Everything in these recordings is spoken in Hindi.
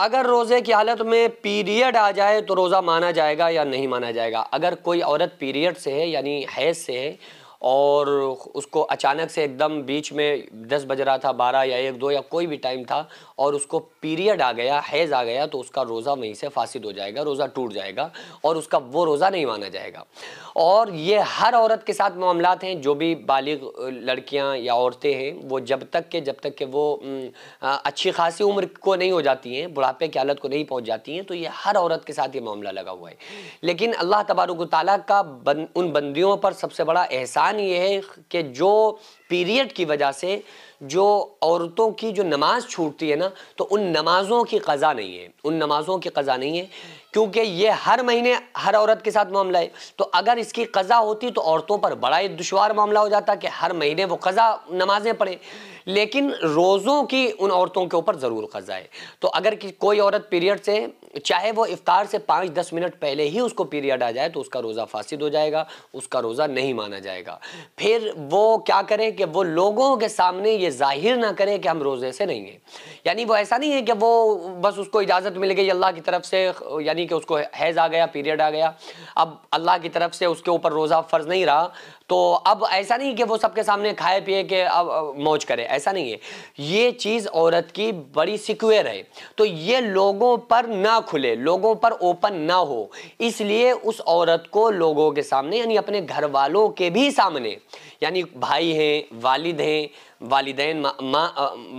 अगर रोज़े की हालत में पीरियड आ जाए तो रोज़ा माना जाएगा या नहीं माना जाएगा अगर कोई औरत पीरियड से है यानी हैज से है और उसको अचानक से एकदम बीच में दस बज रहा था बारह या एक दो या कोई भी टाइम था और उसको पीरियड आ गया हैज़ आ गया तो उसका रोज़ा वहीं से फासिद हो जाएगा रोज़ा टूट जाएगा और उसका वो रोज़ा नहीं माना जाएगा और ये हर औरत के साथ मामला हैं जो भी बालिग लड़कियाँ या औरतें हैं वो जब तक के जब तक के वो अच्छी खासी उम्र को नहीं हो जाती हैं बुढ़ापे की हालत को नहीं पहुँच जाती हैं तो ये हर औरत के साथ ये मामला लगा हुआ है लेकिन अल्लाह तबारक ताली का बन, उन बंदियों पर सबसे बड़ा एहसान बयान ये है कि जो पीरियड की वजह से जो औरतों की जो नमाज़ छूटती है ना तो उन नमाज़ों की कज़ा नहीं है उन नमाज़ों की कज़ा नहीं है क्योंकि ये हर महीने हर औरत के साथ मामला है तो अगर इसकी कज़ा होती तो औरतों पर बड़ा ही दुशवार मामला हो जाता कि हर महीने वो कज़ा नमाज़ें पढ़ें लेकिन रोज़ों की उन औरतों के ऊपर ज़रूर कज़ा है तो अगर कोई औरत पीरियड से चाहे वो इफ्तार से पाँच दस मिनट पहले ही उसको पीरियड आ जाए तो उसका रोज़ा फासिद हो जाएगा उसका रोज़ा नहीं माना जाएगा फिर वो क्या करें कि वो लोगों के सामने ये जाहिर ना करें कि हम रोज़े से नहीं हैं यानी वो ऐसा नहीं है कि वो बस उसको इजाज़त मिल गई अल्लाह की तरफ से यानी कि उसको हैज़ आ गया पीरियड आ गया अब अल्लाह की तरफ से उसके ऊपर रोज़ा फ़र्ज़ नहीं रहा तो अब ऐसा नहीं कि वो सबके सामने खाए पिए के अब मौज करे ऐसा नहीं है ये चीज़ औरत की बड़ी सिक्वेयर है तो ये लोगों पर ना खुले लोगों पर ओपन ना हो इसलिए उस औरत को लोगों के सामने यानी अपने घर वालों के भी सामने यानी भाई हैं वालिद हैं वालदे माँ माँ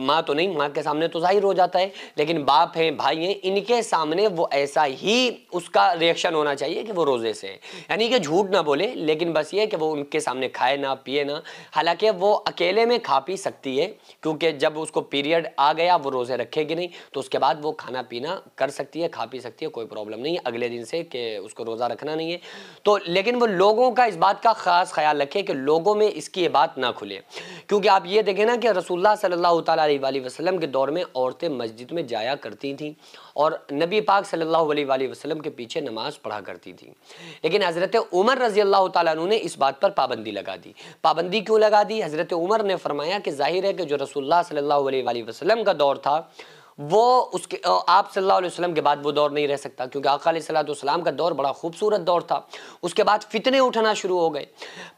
मा तो नहीं माँ के सामने तो जाहिर हो जाता है लेकिन बाप हैं भाई हैं इनके सामने वो ऐसा ही उसका रिएक्शन होना चाहिए कि वो रोज़े से है यानी कि झूठ ना बोले लेकिन बस ये कि वो उनके सामने खाए ना पिए ना हालांकि वो अकेले में खा पी सकती है क्योंकि जब उसको पीरियड आ गया वो रोज़े रखेगी नहीं तो उसके बाद वो खाना पीना कर सकती है खा पी सकती है कोई प्रॉब्लम नहीं है अगले दिन से कि उसको रोज़ा रखना नहीं है तो लेकिन वो लोगों का इस बात का ख़ास ख्याल रखे कि लोगों में इसकी ये बात ना खुले क्योंकि आप ये देखें ना कि रसूलुल्लाह सल्लल्लाहु अलैहि वसल्लम के दौर में औरतें मस्जिद में जाया करती थीं और नबी पाक सल्लल्लाहु अलैहि वसल्लम के पीछे नमाज पढ़ा करती थी लेकिन हज़रत उमर रजी अल्लाह तु ने इस बात पर पाबंदी लगा दी पाबंदी क्यों लगा दी हज़रत उमर ने फरमाया कि जाहिर है कि जो रसूल सल्ला वसलम का दौर था वो उसके आप सल्लल्लाहु अलैहि वसल्लम के बाद वो दौर नहीं रह सकता क्योंकि आकाम का दौर बड़ा खूबसूरत दौर था उसके बाद फितने उठना शुरू हो गए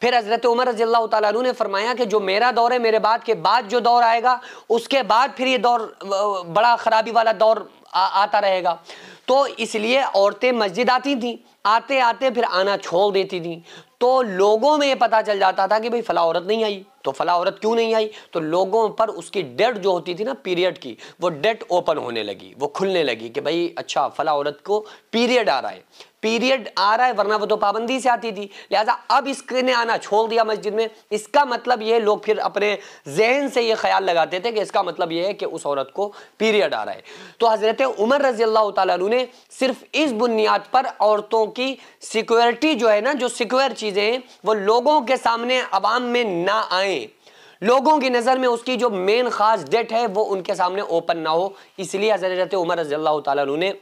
फिर हज़रत उमर रजी अल्लाह तु ने फरमाया कि जो मेरा दौर है मेरे बाद के बाद जो दौर आएगा उसके बाद फिर ये दौर बड़ा ख़राबी वाला दौर आ, आता रहेगा तो इसलिए औरतें मस्जिद आती थीं आते आते फिर आना छोड़ देती थीं तो लोगों में ये पता चल जाता था कि भाई फला औरत नहीं आई तो फला औरत क्यों नहीं आई तो लोगों पर उसकी डेट जो होती थी ना पीरियड की वो डेट ओपन होने लगी वो खुलने लगी कि भाई अच्छा फला औरत को पीरियड आ रहा है पीरियड आ रहा है वरना वो तो पाबंदी से आती थी लिहाजा अब ने आना छोड़ दिया मस्जिद में इसका मतलब ये लोग फिर अपने जहन से ये ख्याल लगाते थे कि इसका मतलब ये है कि उस औरत को पीरियड आ रहा है तो हज़रत उमर रजी अल्लाह तु ने सिर्फ इस बुनियाद पर औरतों की सिक्योरिटी जो है ना जो सिक्योर चीज़ें हैं वो लोगों के सामने आवाम में ना आए लोगों की नज़र में उसकी जो मेन ख़ास डेट है वो उनके सामने ओपन ना हो इसलिए हज़रत उमर रजी अल्लाह तु ने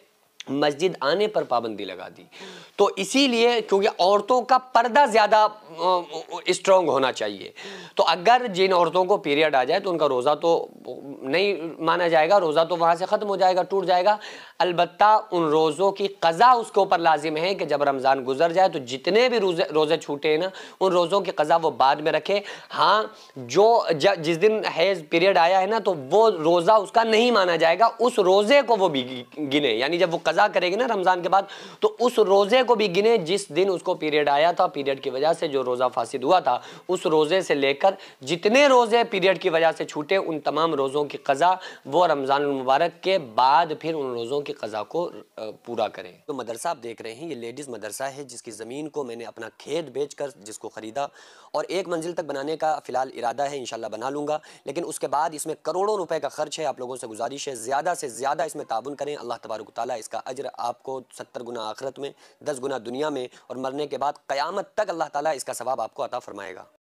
मस्जिद आने पर पाबंदी लगा दी तो इसीलिए क्योंकि औरतों का पर्दा ज़्यादा स्ट्रॉन्ग होना चाहिए तो अगर जिन औरतों को पीरियड आ जाए तो उनका रोज़ा तो नहीं माना जाएगा रोज़ा तो वहाँ से ख़त्म हो जाएगा टूट जाएगा अलबत् उन रोज़ों की कज़ा उसके ऊपर लाजिम है कि जब रमज़ान गुजर जाए तो जितने भी रोज़े रोज़े छूटे हैं ना उन रोज़ों की कज़ा वो बाद में रखे हाँ जो जिस दिन हैज़ पीरियड आया है ना तो वो रोज़ा उसका नहीं माना जाएगा उस रोज़े को वो भी गिने यानी जब वो कज़ा करेगी ना रमज़ान के बाद तो उस रोज़े को भी गिने जिस दिन उसको पीरियड आया था पीरियड की वजह से जो रोज़ा फासिद हुआ था उस रोज़े से लेकर जितने रोज़े पीरियड की वजह से छूटे उन तमाम रोज़ों की क़ज़ा वो रमज़ानमबारक के बाद फिर उन रोज़ों की क़ज़ा को पूरा करें तो मदरसा आप देख रहे हैं ये लेडीज़ मदरसा है जिसकी ज़मीन को मैंने अपना खेत बेच कर जिसको ख़रीदा और एक मंजिल तक बनाने का फ़िलहाल इरादा है इन बना लूँगा लेकिन उसके बाद इसमें करोड़ों रुपये का खर्च है आप लोगों से गुजारिश है ज़्यादा से ज़्यादा इसमें ताउन करें अल्लाह तबारक ताली इसका अजर आपको सत्तर गुना आखरत में दस गुना दुनिया में और मरने के बाद क्यामत तक अल्लाह ताली इसका स्वाब आपको अता फ़रमाएगा